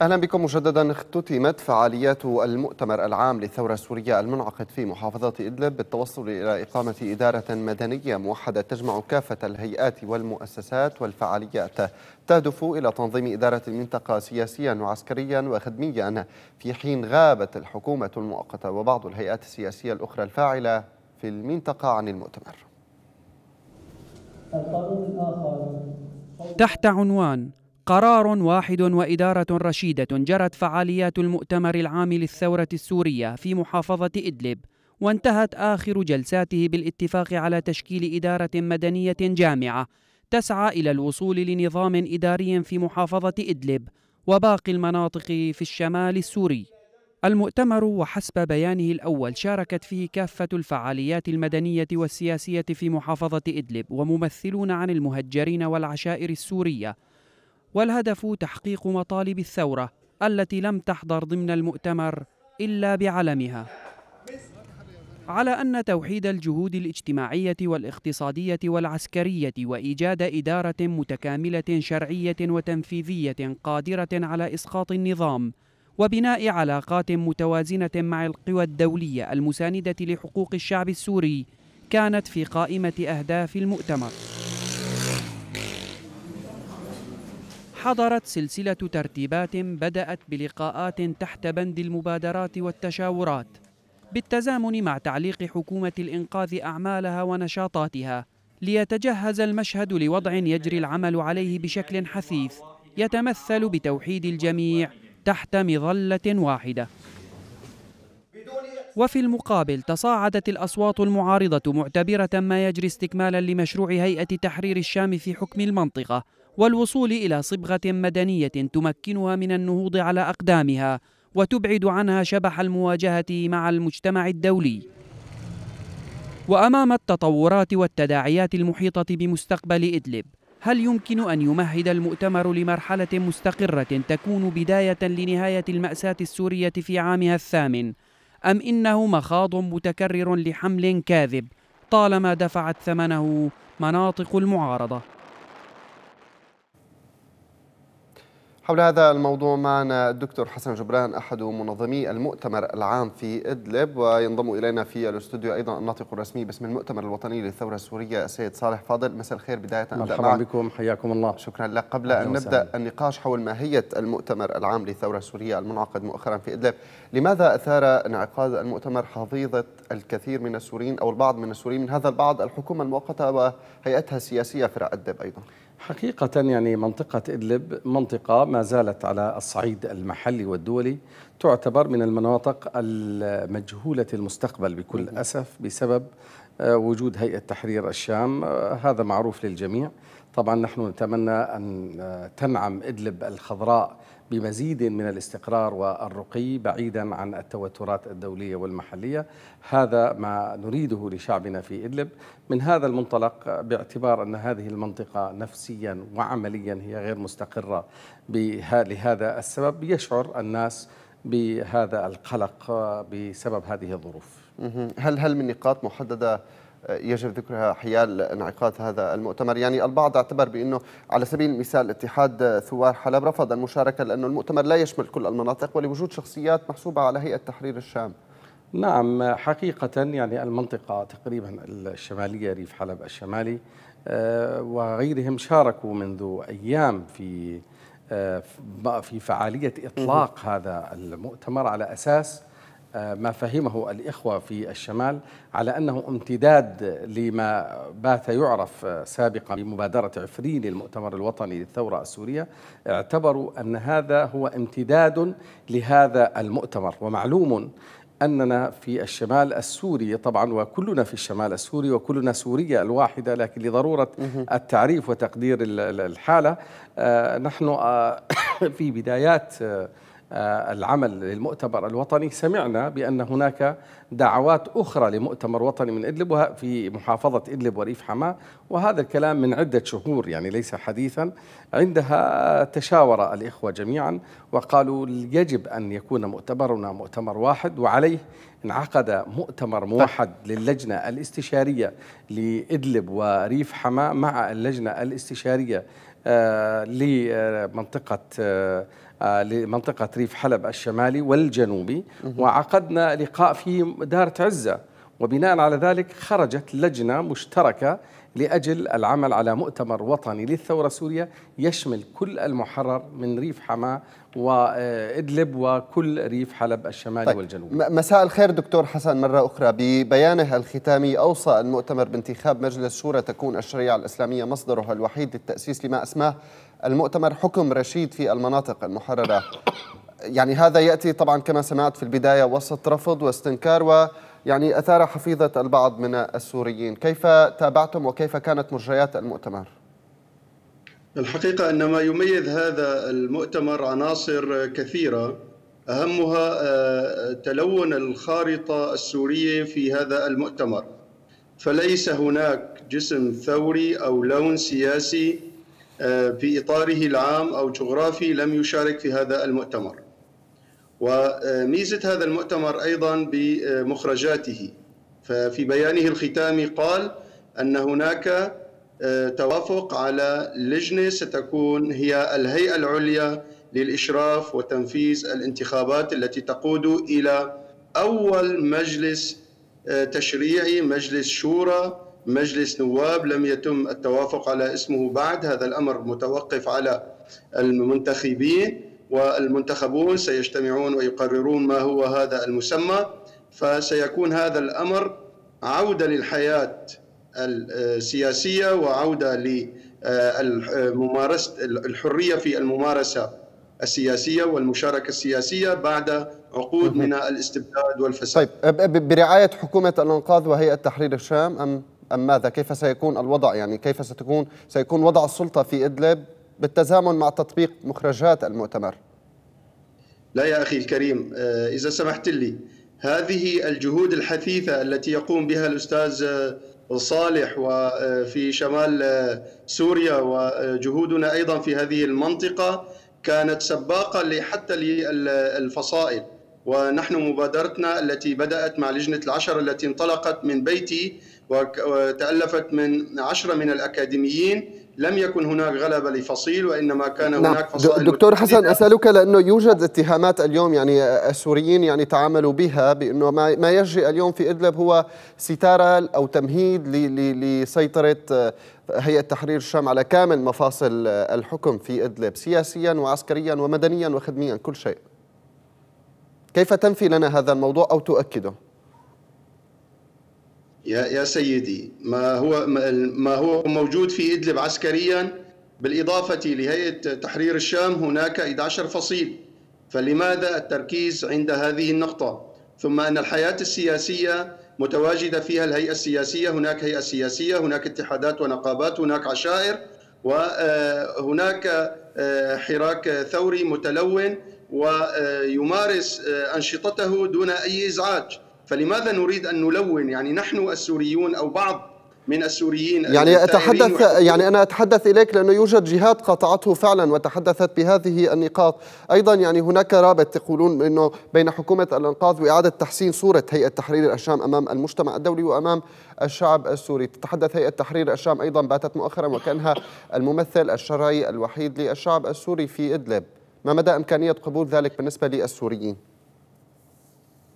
أهلا بكم مجددا اختتمت فعاليات المؤتمر العام للثورة السورية المنعقد في محافظة إدلب بالتوصل إلى إقامة إدارة مدنية موحدة تجمع كافة الهيئات والمؤسسات والفعاليات تهدف إلى تنظيم إدارة المنطقة سياسيا وعسكريا وخدميا في حين غابت الحكومة المؤقتة وبعض الهيئات السياسية الأخرى الفاعلة في المنطقة عن المؤتمر تحت عنوان قرار واحد وإدارة رشيدة جرت فعاليات المؤتمر العام للثورة السورية في محافظة إدلب وانتهت آخر جلساته بالاتفاق على تشكيل إدارة مدنية جامعة تسعى إلى الوصول لنظام إداري في محافظة إدلب وباقي المناطق في الشمال السوري المؤتمر وحسب بيانه الأول شاركت فيه كافة الفعاليات المدنية والسياسية في محافظة إدلب وممثلون عن المهجرين والعشائر السورية والهدف تحقيق مطالب الثورة التي لم تحضر ضمن المؤتمر إلا بعلمها على أن توحيد الجهود الاجتماعية والاقتصادية والعسكرية وإيجاد إدارة متكاملة شرعية وتنفيذية قادرة على إسقاط النظام وبناء علاقات متوازنة مع القوى الدولية المساندة لحقوق الشعب السوري كانت في قائمة أهداف المؤتمر حضرت سلسلة ترتيبات بدأت بلقاءات تحت بند المبادرات والتشاورات بالتزامن مع تعليق حكومة الإنقاذ أعمالها ونشاطاتها ليتجهز المشهد لوضع يجري العمل عليه بشكل حثيث يتمثل بتوحيد الجميع تحت مظلة واحدة وفي المقابل تصاعدت الأصوات المعارضة معتبرة ما يجري استكمالا لمشروع هيئة تحرير الشام في حكم المنطقة والوصول إلى صبغة مدنية تمكنها من النهوض على أقدامها وتبعد عنها شبح المواجهة مع المجتمع الدولي وأمام التطورات والتداعيات المحيطة بمستقبل إدلب هل يمكن أن يمهد المؤتمر لمرحلة مستقرة تكون بداية لنهاية المأساة السورية في عامها الثامن؟ أم إنه مخاض متكرر لحمل كاذب طالما دفعت ثمنه مناطق المعارضة؟ حول هذا الموضوع معنا الدكتور حسن جبران أحد منظمي المؤتمر العام في إدلب وينضم إلينا في الاستوديو أيضا الناطق الرسمي باسم المؤتمر الوطني للثورة السورية السيد صالح فاضل مساء الخير بداية مرحبا بكم حياكم الله شكرا لك قبل أن نبدأ وسهل. النقاش حول ماهية المؤتمر العام للثورة السورية المنعقد مؤخرا في إدلب لماذا أثار انعقاد المؤتمر حظيظة الكثير من السوريين أو البعض من السوريين من هذا البعض الحكومة المؤقتة وهيئتها السياسية في ادلب أيضا حقيقة يعني منطقة إدلب منطقة ما زالت على الصعيد المحلي والدولي تعتبر من المناطق المجهولة المستقبل بكل أسف بسبب آه، وجود هيئة تحرير الشام آه، هذا معروف للجميع طبعا نحن نتمنى أن آه، تنعم إدلب الخضراء بمزيد من الاستقرار والرقي بعيدا عن التوترات الدولية والمحلية هذا ما نريده لشعبنا في إدلب من هذا المنطلق باعتبار أن هذه المنطقة نفسيا وعمليا هي غير مستقرة لهذا السبب يشعر الناس بهذا القلق بسبب هذه الظروف هل هل من نقاط محددة يجب ذكرها حيال انعقاد هذا المؤتمر يعني البعض اعتبر بأنه على سبيل المثال اتحاد ثوار حلب رفض المشاركة لأنه المؤتمر لا يشمل كل المناطق ولوجود شخصيات محسوبة على هيئة تحرير الشام نعم حقيقة يعني المنطقة تقريبا الشمالية ريف حلب الشمالي آه، وغيرهم شاركوا منذ أيام في آه، في فعالية إطلاق هذا المؤتمر على أساس آه، ما فهمه الإخوة في الشمال على أنه امتداد لما بات يعرف آه، سابقا بمبادرة عفرين للمؤتمر الوطني للثورة السورية اعتبروا أن هذا هو امتداد لهذا المؤتمر ومعلوم أننا في الشمال السوري طبعا وكلنا في الشمال السوري وكلنا سورية الواحدة لكن لضرورة التعريف وتقدير الحالة آه، نحن في بدايات آه، العمل للمؤتمر الوطني سمعنا بأن هناك دعوات أخرى لمؤتمر وطني من إدلب في محافظة إدلب وريف حماة وهذا الكلام من عدة شهور يعني ليس حديثا عندها تشاور الإخوة جميعا وقالوا يجب أن يكون مؤتمرنا مؤتمر واحد وعليه انعقد مؤتمر طيب. موحد للجنة الاستشارية لإدلب وريف حماة مع اللجنة الاستشارية آه، لمنطقة آه، آه، لمنطقة ريف حلب الشمالي والجنوبي وعقدنا لقاء في دار عزة وبناء على ذلك خرجت لجنة مشتركة لأجل العمل على مؤتمر وطني للثورة السورية يشمل كل المحرر من ريف حماة وإدلب وكل ريف حلب الشمالي طيب والجنوبي مساء الخير دكتور حسن مرة أخرى ببيانه الختامي أوصى المؤتمر بانتخاب مجلس شورى تكون الشريعة الإسلامية مصدرها الوحيد للتأسيس لما أسماه المؤتمر حكم رشيد في المناطق المحررة يعني هذا يأتي طبعا كما سمعت في البداية وسط رفض واستنكار و يعني أثار حفيظة البعض من السوريين كيف تابعتم وكيف كانت مرجيات المؤتمر؟ الحقيقة أن ما يميز هذا المؤتمر عناصر كثيرة أهمها آه، تلون الخارطة السورية في هذا المؤتمر فليس هناك جسم ثوري أو لون سياسي آه، في إطاره العام أو جغرافي لم يشارك في هذا المؤتمر وميزة هذا المؤتمر أيضا بمخرجاته ففي بيانه الختامي قال أن هناك آه، توافق على لجنة ستكون هي الهيئة العليا للإشراف وتنفيذ الانتخابات التي تقود إلى أول مجلس آه، تشريعي مجلس شورى مجلس نواب لم يتم التوافق على اسمه بعد هذا الأمر متوقف على المنتخبين والمنتخبون سيجتمعون ويقررون ما هو هذا المسمى فسيكون هذا الامر عوده للحياه السياسيه وعوده لممارسه الحريه في الممارسه السياسيه والمشاركه السياسيه بعد عقود من الاستبداد والفساد. طيب برعايه حكومه الانقاذ وهيئه تحرير الشام ام ام ماذا؟ كيف سيكون الوضع يعني كيف ستكون سيكون وضع السلطه في ادلب بالتزامن مع تطبيق مخرجات المؤتمر لا يا أخي الكريم آه، إذا سمحت لي هذه الجهود الحثيثة التي يقوم بها الأستاذ آه، صالح وفي آه، شمال سوريا وجهودنا أيضا في هذه المنطقة كانت سباقة حتى للفصائل ونحن مبادرتنا التي بدأت مع لجنة العشر التي انطلقت من بيتي وتألفت من عشرة من الأكاديميين لم يكن هناك غلبة لفصيل وإنما كان نعم. هناك فصائل دكتور حسن أسألك لأنه يوجد اتهامات اليوم يعني السوريين يعني تعاملوا بها بأنه ما يجري اليوم في إدلب هو ستارة أو تمهيد لسيطرة آه، هيئة تحرير الشام على كامل مفاصل آه، الحكم في إدلب سياسيا وعسكريا ومدنيا وخدميا كل شيء كيف تنفي لنا هذا الموضوع أو تؤكده؟ يا يا سيدي ما هو ما هو موجود في ادلب عسكريا بالاضافه لهيئه تحرير الشام هناك 11 فصيل فلماذا التركيز عند هذه النقطه ثم ان الحياه السياسيه متواجده فيها الهيئه السياسيه هناك هيئه سياسيه هناك اتحادات ونقابات هناك عشائر وهناك آه، آه، حراك ثوري متلون ويمارس آه، انشطته دون اي ازعاج فلماذا نريد أن نلون يعني نحن السوريون أو بعض من السوريين يعني اتحدث يعني انا اتحدث اليك لانه يوجد جهات قاطعته فعلا وتحدثت بهذه النقاط، ايضا يعني هناك رابط تقولون انه بين حكومه الانقاذ واعاده تحسين صوره هيئه تحرير الشام امام المجتمع الدولي وامام الشعب السوري، تتحدث هيئه تحرير الشام ايضا باتت مؤخرا وكانها الممثل الشرعي الوحيد للشعب السوري في ادلب، ما مدى امكانيه قبول ذلك بالنسبه للسوريين؟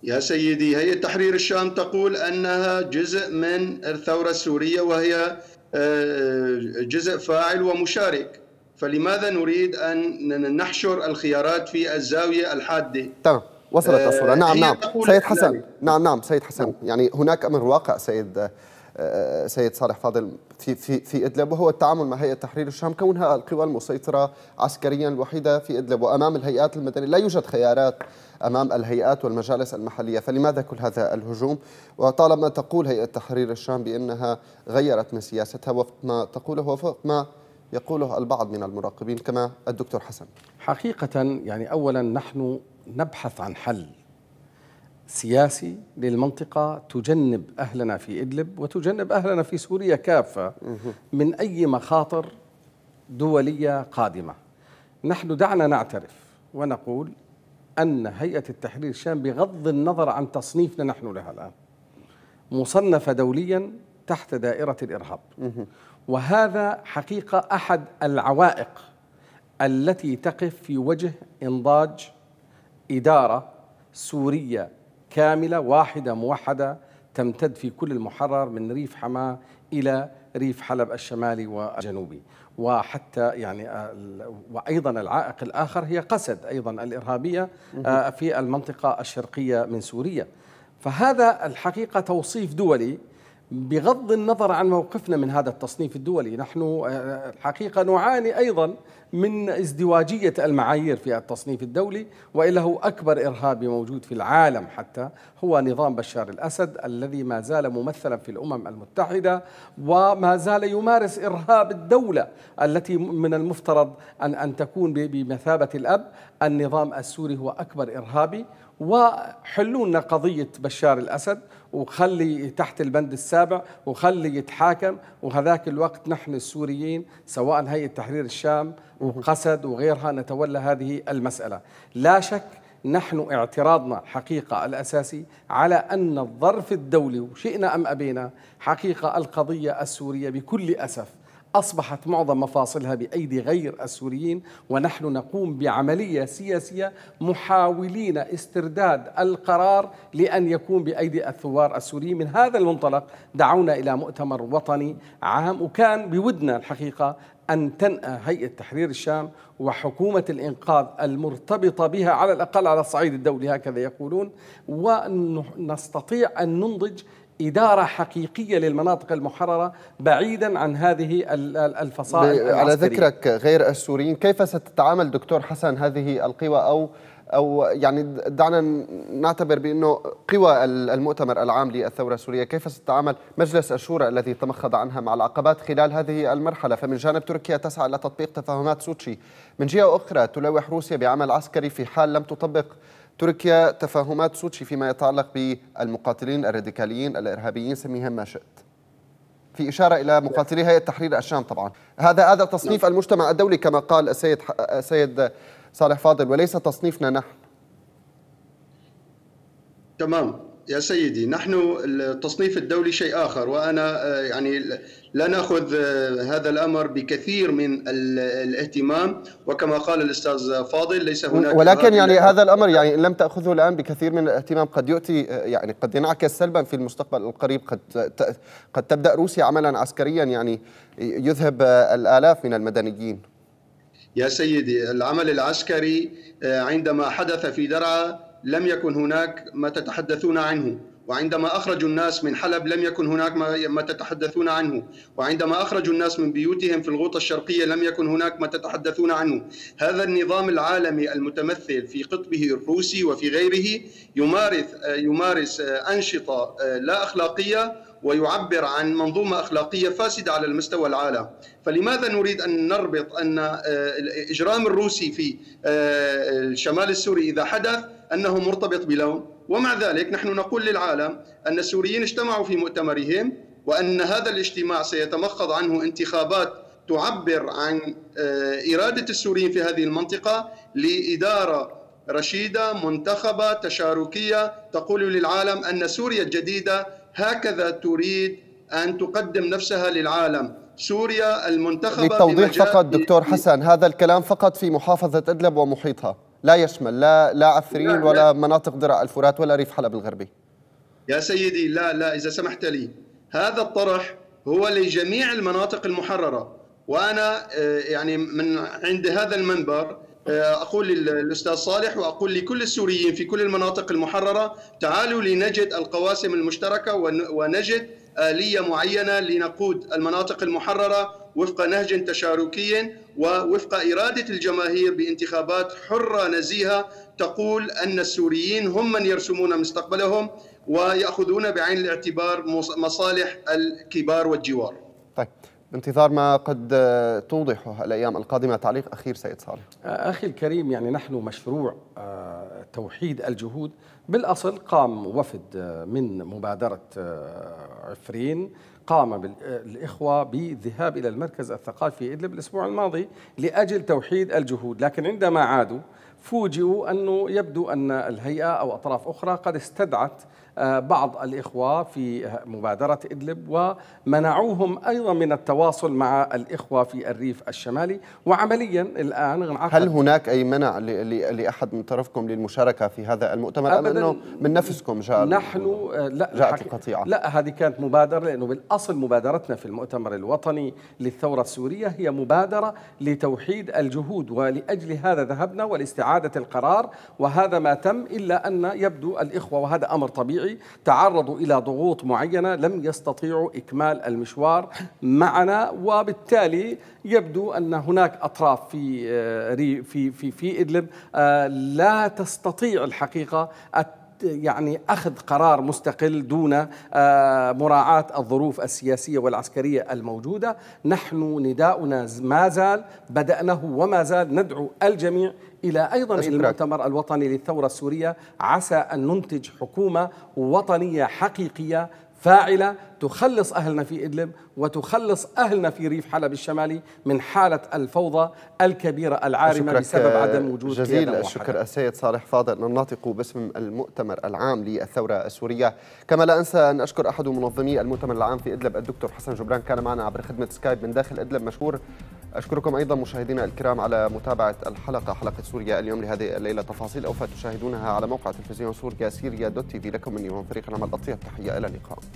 يا سيدي هيئة تحرير الشام تقول أنها جزء من الثورة السورية وهي آه، جزء فاعل ومشارك فلماذا نريد أن نحشر الخيارات في الزاوية الحادة تمام وصلت آه، الصورة نعم، نعم. نعم نعم سيد حسن نعم نعم سيد حسن يعني هناك أمر واقع سيد آه، سيد صالح فاضل في في في ادلب وهو التعامل مع هيئه تحرير الشام كونها القوى المسيطره عسكريا الوحيده في ادلب وامام الهيئات المدنيه لا يوجد خيارات أمام الهيئات والمجالس المحلية فلماذا كل هذا الهجوم وطالما تقول هيئة تحرير الشام بأنها غيرت من سياستها وفق ما تقوله وفق ما يقوله البعض من المراقبين كما الدكتور حسن حقيقة يعني أولا نحن نبحث عن حل سياسي للمنطقة تجنب أهلنا في إدلب وتجنب أهلنا في سوريا كافة من أي مخاطر دولية قادمة نحن دعنا نعترف ونقول أن هيئة التحرير الشام بغض النظر عن تصنيفنا نحن لها الآن مصنفة دوليا تحت دائرة الإرهاب وهذا حقيقة أحد العوائق التي تقف في وجه إنضاج إدارة سورية كاملة واحدة موحدة تمتد في كل المحرر من ريف حماه إلى ريف حلب الشمالي والجنوبي وحتى يعني آه، وايضا العائق الاخر هي قسد ايضا الارهابيه آه، في المنطقه الشرقيه من سوريا فهذا الحقيقه توصيف دولي بغض النظر عن موقفنا من هذا التصنيف الدولي نحن آه، الحقيقة نعاني أيضا من ازدواجية المعايير في التصنيف الدولي وإلا هو أكبر إرهابي موجود في العالم حتى هو نظام بشار الأسد الذي ما زال ممثلا في الأمم المتحدة وما زال يمارس إرهاب الدولة التي من المفترض أن, أن تكون بمثابة الأب النظام السوري هو أكبر إرهابي وحلونا قضية بشار الأسد وخلي تحت البند السابع وخلي يتحاكم وهذاك الوقت نحن السوريين سواء هيئة تحرير الشام وقسد وغيرها نتولى هذه المسألة لا شك نحن اعتراضنا حقيقة الأساسي على أن الظرف الدولي وشئنا أم أبينا حقيقة القضية السورية بكل أسف أصبحت معظم مفاصلها بأيدي غير السوريين ونحن نقوم بعملية سياسية محاولين استرداد القرار لأن يكون بأيدي الثوار السوريين من هذا المنطلق دعونا إلى مؤتمر وطني عام وكان بودنا الحقيقة أن تنأى هيئة تحرير الشام وحكومة الإنقاذ المرتبطة بها على الأقل على الصعيد الدولي هكذا يقولون ونستطيع أن ننضج إدارة حقيقية للمناطق المحررة بعيدا عن هذه الفصائل على ذكرك غير السوريين كيف ستتعامل دكتور حسن هذه القوى أو أو يعني دعنا نعتبر بأنه قوى المؤتمر العام للثورة السورية كيف ستتعامل مجلس الشورى الذي تمخض عنها مع العقبات خلال هذه المرحلة فمن جانب تركيا تسعى إلى تطبيق تفاهمات سوتشي من جهة أخرى تلوح روسيا بعمل عسكري في حال لم تطبق تركيا تفاهمات سوتشي فيما يتعلق بالمقاتلين الراديكاليين الارهابيين سميهم ما شئت في اشاره الى مقاتلي هيئه تحرير الشام طبعا هذا هذا تصنيف نعم. المجتمع الدولي كما قال السيد السيد صالح فاضل وليس تصنيفنا نحن تمام يا سيدي نحن التصنيف الدولي شيء آخر وأنا آه، يعني لا نأخذ آه، هذا الأمر بكثير من الاهتمام وكما قال الأستاذ فاضل ليس هناك ولكن يعني هذا الأمر يعني إن لم تأخذه الآن بكثير من الاهتمام قد يؤتي آه، يعني قد ينعكس سلبا في المستقبل القريب قد قد تبدأ روسيا عملا عسكريا يعني يذهب الآلاف من المدنيين يا سيدي العمل العسكري عندما حدث في درعا لم يكن هناك ما تتحدثون عنه وعندما أخرجوا الناس من حلب لم يكن هناك ما تتحدثون عنه وعندما أخرجوا الناس من بيوتهم في الغوطة الشرقية لم يكن هناك ما تتحدثون عنه هذا النظام العالمي المتمثل في قطبه الروسي وفي غيره يمارس, يمارس أنشطة آه، لا أخلاقية ويعبر عن منظومة أخلاقية فاسدة على المستوى العالم فلماذا نريد أن نربط أن آه، الإجرام الروسي في آه، الشمال السوري إذا حدث أنه مرتبط بلون ومع ذلك نحن نقول للعالم أن السوريين اجتمعوا في مؤتمرهم وأن هذا الاجتماع سيتمخض عنه انتخابات تعبر عن آه، إرادة السوريين في هذه المنطقة لإدارة رشيدة منتخبة تشاركية تقول للعالم أن سوريا الجديدة هكذا تريد أن تقدم نفسها للعالم سوريا المنتخبة للتوضيح فقط دكتور حسن هذا الكلام فقط في محافظة إدلب ومحيطها لا يشمل لا لا عفرين لا ولا لا. مناطق درع الفرات ولا ريف حلب الغربي يا سيدي لا لا إذا سمحت لي هذا الطرح هو لجميع المناطق المحررة وأنا آه، يعني من عند هذا المنبر آه، أقول للأستاذ صالح وأقول لكل السوريين في كل المناطق المحررة تعالوا لنجد القواسم المشتركة ونجد آلية معينة لنقود المناطق المحررة وفق نهج تشاركي ووفق إرادة الجماهير بانتخابات حرة نزيهة تقول أن السوريين هم من يرسمون مستقبلهم ويأخذون بعين الاعتبار مصالح الكبار والجوار طيب انتظار ما قد آه، توضحه الايام القادمه تعليق اخير سيد صالح آه، اخي الكريم يعني نحن مشروع آه، توحيد الجهود بالاصل قام وفد من مبادره عفرين قام الإخوة بالذهاب إلى المركز الثقافي في إدلب الأسبوع الماضي لأجل توحيد الجهود لكن عندما عادوا فوجئوا أنه يبدو أن الهيئة أو أطراف أخرى قد استدعت آه، بعض الإخوة في مبادرة إدلب ومنعوهم أيضا من التواصل مع الإخوة في الريف الشمالي وعمليا الآن انعقد هل هناك أي منع لأحد من طرفكم للمشاركة في هذا المؤتمر أم أنه من نفسكم جاء نحن آه، لا جاءت القطيعة لا هذه كانت مبادرة لأنه بالأصل مبادرتنا في المؤتمر الوطني للثورة السورية هي مبادرة لتوحيد الجهود ولأجل هذا ذهبنا ولاستعادة القرار وهذا ما تم إلا أن يبدو الإخوة وهذا أمر طبيعي الطبيعي تعرضوا إلى ضغوط معينة لم يستطيعوا إكمال المشوار معنا وبالتالي يبدو أن هناك أطراف في آه، في في في إدلب آه، لا تستطيع الحقيقة يعني اخذ قرار مستقل دون آه، مراعاه الظروف السياسيه والعسكريه الموجوده، نحن نداؤنا ما زال بداناه وما زال ندعو الجميع الى ايضا المؤتمر الوطني للثوره السوريه عسى ان ننتج حكومه وطنيه حقيقيه فاعلة تخلص أهلنا في إدلب وتخلص أهلنا في ريف حلب الشمالي من حالة الفوضى الكبيرة العارمة بسبب آه، عدم وجود جزيل الشكر السيد صالح فاضل الناطق باسم المؤتمر العام للثورة السورية كما لا أنسى أن أشكر أحد منظمي المؤتمر العام في إدلب الدكتور حسن جبران كان معنا عبر خدمة سكايب من داخل إدلب مشهور أشكركم أيضا مشاهدينا الكرام على متابعة الحلقة حلقة سوريا اليوم لهذه الليلة تفاصيل أوفى تشاهدونها على موقع تلفزيون سوريا سيريا دوت تي في لكم مني ومن فريق العمل الأطيب تحية إلى اللقاء